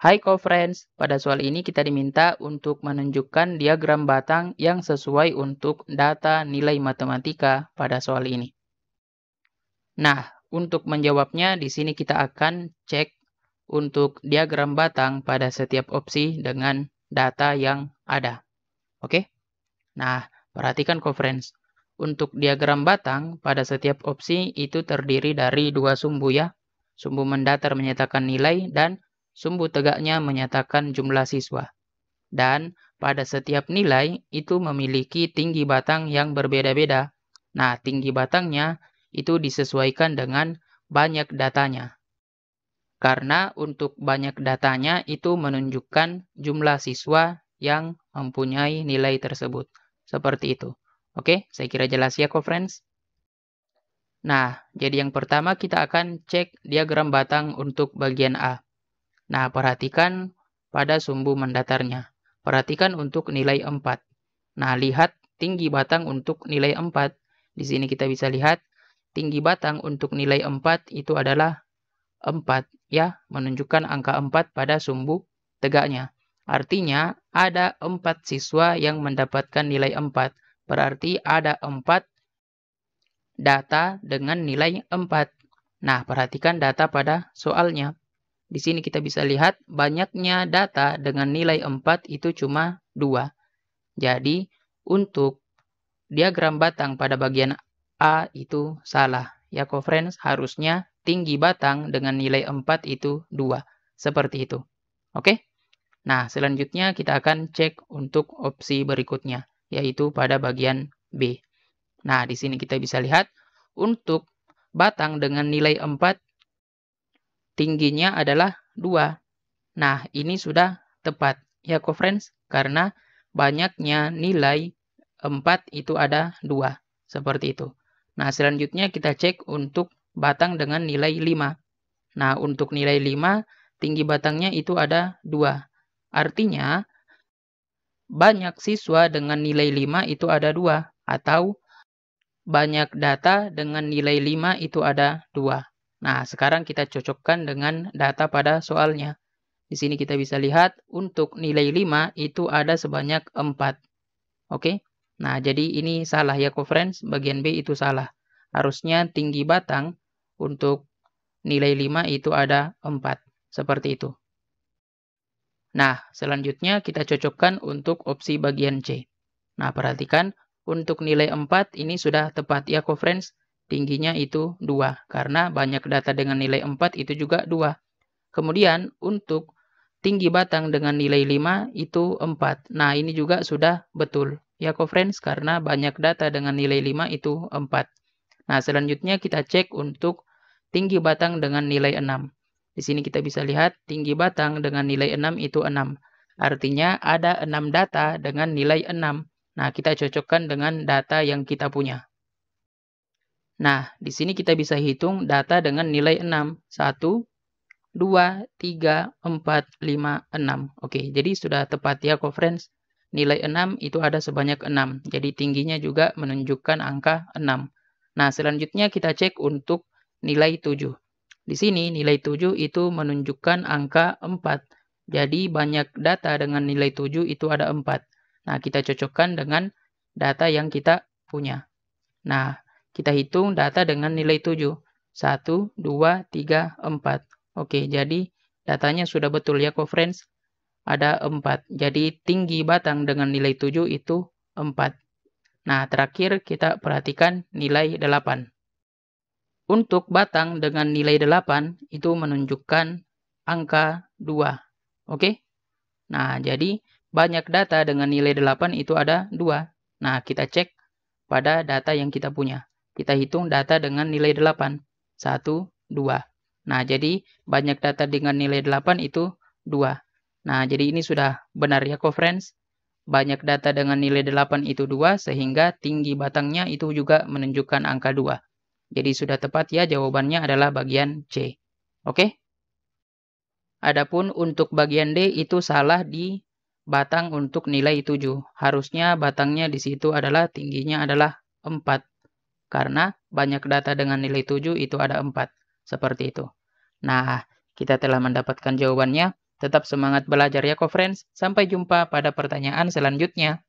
Hai co-friends, pada soal ini kita diminta untuk menunjukkan diagram batang yang sesuai untuk data nilai matematika pada soal ini. Nah, untuk menjawabnya di sini kita akan cek untuk diagram batang pada setiap opsi dengan data yang ada. Oke? Nah, perhatikan co-friends. Untuk diagram batang pada setiap opsi itu terdiri dari dua sumbu ya. Sumbu mendatar menyatakan nilai dan sumbu tegaknya menyatakan jumlah siswa. Dan pada setiap nilai itu memiliki tinggi batang yang berbeda-beda. Nah, tinggi batangnya itu disesuaikan dengan banyak datanya. Karena untuk banyak datanya itu menunjukkan jumlah siswa yang mempunyai nilai tersebut. Seperti itu. Oke, saya kira jelas ya kok friends. Nah, jadi yang pertama kita akan cek diagram batang untuk bagian A. Nah, perhatikan pada sumbu mendatarnya. Perhatikan untuk nilai 4. Nah, lihat tinggi batang untuk nilai 4. Di sini kita bisa lihat tinggi batang untuk nilai 4 itu adalah 4 ya, menunjukkan angka 4 pada sumbu tegaknya. Artinya ada 4 siswa yang mendapatkan nilai 4. Berarti ada 4 data dengan nilai 4. Nah, perhatikan data pada soalnya. Di sini kita bisa lihat banyaknya data dengan nilai 4 itu cuma 2. Jadi untuk diagram batang pada bagian A itu salah. Ya friends harusnya tinggi batang dengan nilai 4 itu 2. Seperti itu. Oke? Nah selanjutnya kita akan cek untuk opsi berikutnya yaitu pada bagian B. Nah di sini kita bisa lihat untuk batang dengan nilai 4 tingginya adalah 2. Nah, ini sudah tepat ya co friends karena banyaknya nilai 4 itu ada 2 seperti itu. Nah, selanjutnya kita cek untuk batang dengan nilai 5. Nah, untuk nilai 5 tinggi batangnya itu ada 2. Artinya banyak siswa dengan nilai 5 itu ada 2 atau banyak data dengan nilai 5 itu ada 2. Nah, sekarang kita cocokkan dengan data pada soalnya. Di sini kita bisa lihat untuk nilai 5 itu ada sebanyak 4. Oke, nah jadi ini salah ya friends, bagian B itu salah. Harusnya tinggi batang untuk nilai 5 itu ada 4, seperti itu. Nah, selanjutnya kita cocokkan untuk opsi bagian C. Nah, perhatikan untuk nilai 4 ini sudah tepat ya friends tingginya itu 2 karena banyak data dengan nilai 4 itu juga 2. Kemudian untuk tinggi batang dengan nilai 5 itu 4. Nah, ini juga sudah betul ya friends karena banyak data dengan nilai 5 itu 4. Nah, selanjutnya kita cek untuk tinggi batang dengan nilai 6. Di sini kita bisa lihat tinggi batang dengan nilai 6 itu 6. Artinya ada 6 data dengan nilai 6. Nah, kita cocokkan dengan data yang kita punya. Nah, di sini kita bisa hitung data dengan nilai 6. 1, 2, 3, 4, 5, 6. Oke, jadi sudah tepat ya, conference. Nilai 6 itu ada sebanyak 6. Jadi tingginya juga menunjukkan angka 6. Nah, selanjutnya kita cek untuk nilai 7. Di sini nilai 7 itu menunjukkan angka 4. Jadi banyak data dengan nilai 7 itu ada 4. Nah, kita cocokkan dengan data yang kita punya. Nah, kita hitung data dengan nilai 7. 1, 2, 3, 4. Oke, jadi datanya sudah betul ya, co-friends. Ada 4. Jadi tinggi batang dengan nilai 7 itu 4. Nah, terakhir kita perhatikan nilai 8. Untuk batang dengan nilai 8 itu menunjukkan angka 2. Oke? Nah, jadi banyak data dengan nilai 8 itu ada 2. Nah, kita cek pada data yang kita punya. Kita hitung data dengan nilai 8. 1, 2. Nah, jadi banyak data dengan nilai 8 itu 2. Nah, jadi ini sudah benar ya, co-friends. Banyak data dengan nilai 8 itu 2, sehingga tinggi batangnya itu juga menunjukkan angka 2. Jadi sudah tepat ya, jawabannya adalah bagian C. Oke? Okay? Adapun untuk bagian D itu salah di batang untuk nilai 7. Harusnya batangnya di situ adalah tingginya adalah 4. Karena banyak data dengan nilai 7 itu ada 4. Seperti itu. Nah, kita telah mendapatkan jawabannya. Tetap semangat belajar ya, co-friends. Sampai jumpa pada pertanyaan selanjutnya.